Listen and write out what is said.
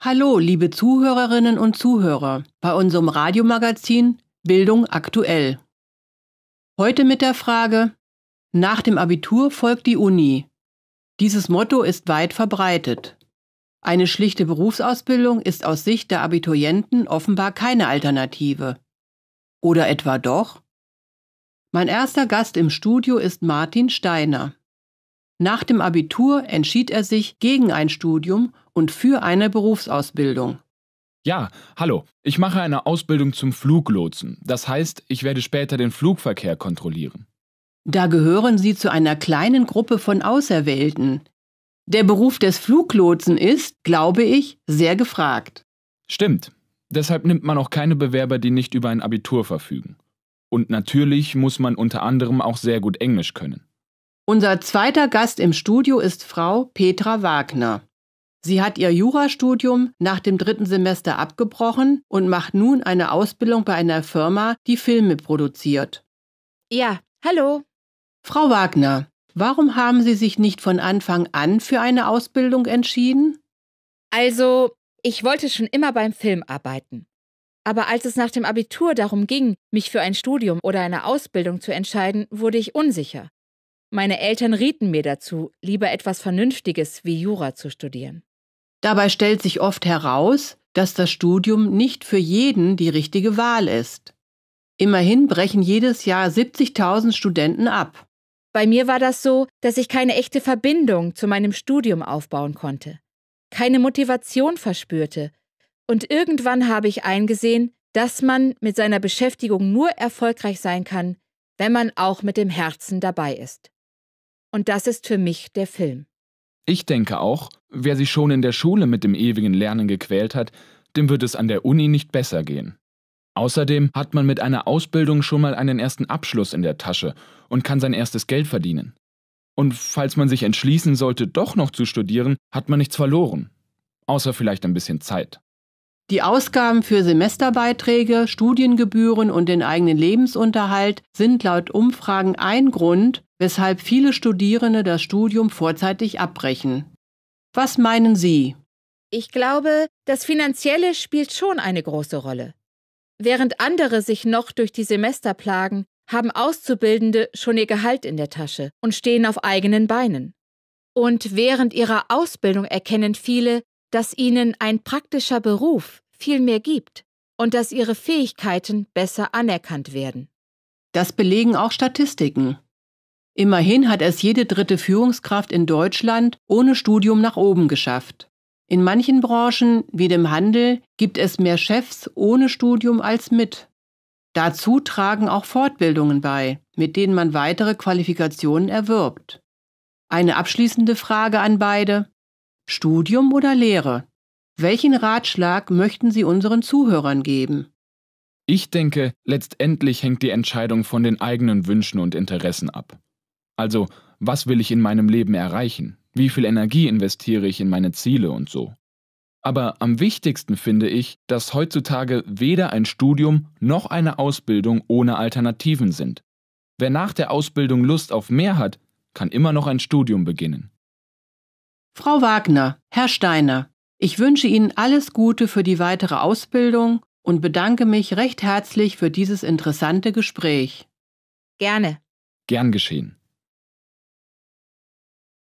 Hallo, liebe Zuhörerinnen und Zuhörer, bei unserem Radiomagazin Bildung aktuell. Heute mit der Frage, nach dem Abitur folgt die Uni. Dieses Motto ist weit verbreitet. Eine schlichte Berufsausbildung ist aus Sicht der Abiturienten offenbar keine Alternative. Oder etwa doch? Mein erster Gast im Studio ist Martin Steiner. Nach dem Abitur entschied er sich gegen ein Studium und für eine Berufsausbildung. Ja, hallo, ich mache eine Ausbildung zum Fluglotsen. Das heißt, ich werde später den Flugverkehr kontrollieren. Da gehören Sie zu einer kleinen Gruppe von Auserwählten. Der Beruf des Fluglotsen ist, glaube ich, sehr gefragt. Stimmt. Deshalb nimmt man auch keine Bewerber, die nicht über ein Abitur verfügen. Und natürlich muss man unter anderem auch sehr gut Englisch können. Unser zweiter Gast im Studio ist Frau Petra Wagner. Sie hat ihr Jurastudium nach dem dritten Semester abgebrochen und macht nun eine Ausbildung bei einer Firma, die Filme produziert. Ja, hallo. Frau Wagner, warum haben Sie sich nicht von Anfang an für eine Ausbildung entschieden? Also, ich wollte schon immer beim Film arbeiten. Aber als es nach dem Abitur darum ging, mich für ein Studium oder eine Ausbildung zu entscheiden, wurde ich unsicher. Meine Eltern rieten mir dazu, lieber etwas Vernünftiges wie Jura zu studieren. Dabei stellt sich oft heraus, dass das Studium nicht für jeden die richtige Wahl ist. Immerhin brechen jedes Jahr 70.000 Studenten ab. Bei mir war das so, dass ich keine echte Verbindung zu meinem Studium aufbauen konnte, keine Motivation verspürte, und irgendwann habe ich eingesehen, dass man mit seiner Beschäftigung nur erfolgreich sein kann, wenn man auch mit dem Herzen dabei ist. Und das ist für mich der Film. Ich denke auch, wer sich schon in der Schule mit dem ewigen Lernen gequält hat, dem wird es an der Uni nicht besser gehen. Außerdem hat man mit einer Ausbildung schon mal einen ersten Abschluss in der Tasche und kann sein erstes Geld verdienen. Und falls man sich entschließen sollte, doch noch zu studieren, hat man nichts verloren. Außer vielleicht ein bisschen Zeit. Die Ausgaben für Semesterbeiträge, Studiengebühren und den eigenen Lebensunterhalt sind laut Umfragen ein Grund, weshalb viele Studierende das Studium vorzeitig abbrechen. Was meinen Sie? Ich glaube, das Finanzielle spielt schon eine große Rolle. Während andere sich noch durch die Semester plagen, haben Auszubildende schon ihr Gehalt in der Tasche und stehen auf eigenen Beinen. Und während ihrer Ausbildung erkennen viele, dass ihnen ein praktischer Beruf viel mehr gibt und dass ihre Fähigkeiten besser anerkannt werden. Das belegen auch Statistiken. Immerhin hat es jede dritte Führungskraft in Deutschland ohne Studium nach oben geschafft. In manchen Branchen, wie dem Handel, gibt es mehr Chefs ohne Studium als mit. Dazu tragen auch Fortbildungen bei, mit denen man weitere Qualifikationen erwirbt. Eine abschließende Frage an beide. Studium oder Lehre? Welchen Ratschlag möchten Sie unseren Zuhörern geben? Ich denke, letztendlich hängt die Entscheidung von den eigenen Wünschen und Interessen ab. Also, was will ich in meinem Leben erreichen? Wie viel Energie investiere ich in meine Ziele und so? Aber am wichtigsten finde ich, dass heutzutage weder ein Studium noch eine Ausbildung ohne Alternativen sind. Wer nach der Ausbildung Lust auf mehr hat, kann immer noch ein Studium beginnen. Frau Wagner, Herr Steiner, ich wünsche Ihnen alles Gute für die weitere Ausbildung und bedanke mich recht herzlich für dieses interessante Gespräch. Gerne. Gern geschehen.